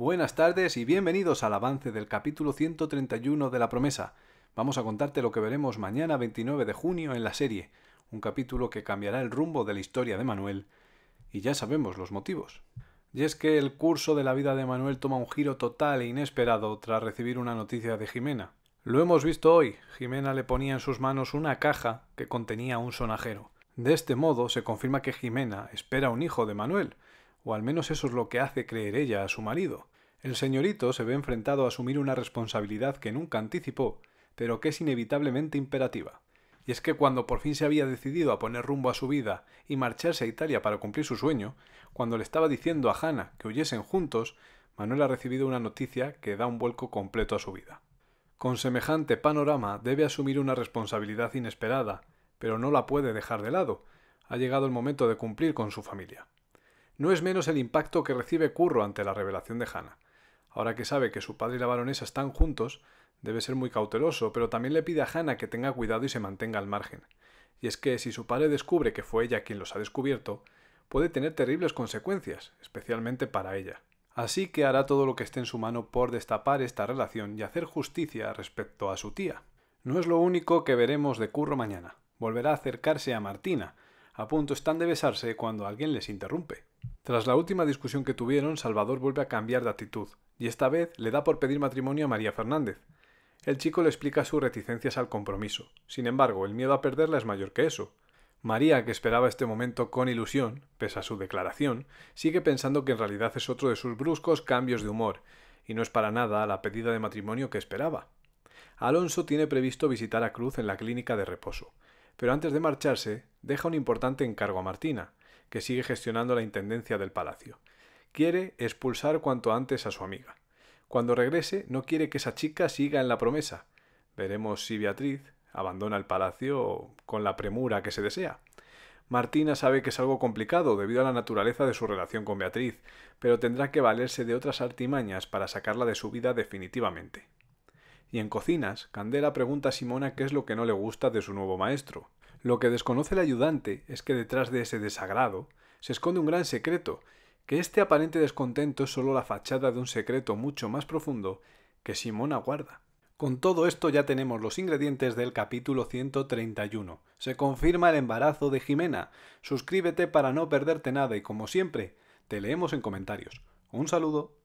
Buenas tardes y bienvenidos al avance del capítulo 131 de La Promesa. Vamos a contarte lo que veremos mañana 29 de junio en la serie, un capítulo que cambiará el rumbo de la historia de Manuel, y ya sabemos los motivos. Y es que el curso de la vida de Manuel toma un giro total e inesperado tras recibir una noticia de Jimena. Lo hemos visto hoy, Jimena le ponía en sus manos una caja que contenía un sonajero. De este modo se confirma que Jimena espera un hijo de Manuel, o al menos eso es lo que hace creer ella a su marido. El señorito se ve enfrentado a asumir una responsabilidad que nunca anticipó, pero que es inevitablemente imperativa. Y es que cuando por fin se había decidido a poner rumbo a su vida y marcharse a Italia para cumplir su sueño, cuando le estaba diciendo a Hannah que huyesen juntos, Manuel ha recibido una noticia que da un vuelco completo a su vida. Con semejante panorama debe asumir una responsabilidad inesperada, pero no la puede dejar de lado. Ha llegado el momento de cumplir con su familia. No es menos el impacto que recibe Curro ante la revelación de Hannah. Ahora que sabe que su padre y la baronesa están juntos, debe ser muy cauteloso, pero también le pide a Hannah que tenga cuidado y se mantenga al margen. Y es que si su padre descubre que fue ella quien los ha descubierto, puede tener terribles consecuencias, especialmente para ella. Así que hará todo lo que esté en su mano por destapar esta relación y hacer justicia respecto a su tía. No es lo único que veremos de Curro mañana. Volverá a acercarse a Martina. A punto están de besarse cuando alguien les interrumpe. Tras la última discusión que tuvieron, Salvador vuelve a cambiar de actitud, y esta vez le da por pedir matrimonio a María Fernández. El chico le explica sus reticencias al compromiso. Sin embargo, el miedo a perderla es mayor que eso. María, que esperaba este momento con ilusión, pese a su declaración, sigue pensando que en realidad es otro de sus bruscos cambios de humor, y no es para nada la pedida de matrimonio que esperaba. Alonso tiene previsto visitar a Cruz en la clínica de reposo, pero antes de marcharse, deja un importante encargo a Martina, que sigue gestionando la intendencia del palacio. Quiere expulsar cuanto antes a su amiga. Cuando regrese, no quiere que esa chica siga en la promesa. Veremos si Beatriz abandona el palacio con la premura que se desea. Martina sabe que es algo complicado debido a la naturaleza de su relación con Beatriz, pero tendrá que valerse de otras artimañas para sacarla de su vida definitivamente. Y en cocinas, Candela pregunta a Simona qué es lo que no le gusta de su nuevo maestro, lo que desconoce el ayudante es que detrás de ese desagrado se esconde un gran secreto, que este aparente descontento es solo la fachada de un secreto mucho más profundo que Simona guarda. Con todo esto ya tenemos los ingredientes del capítulo 131. Se confirma el embarazo de Jimena. Suscríbete para no perderte nada y como siempre, te leemos en comentarios. Un saludo.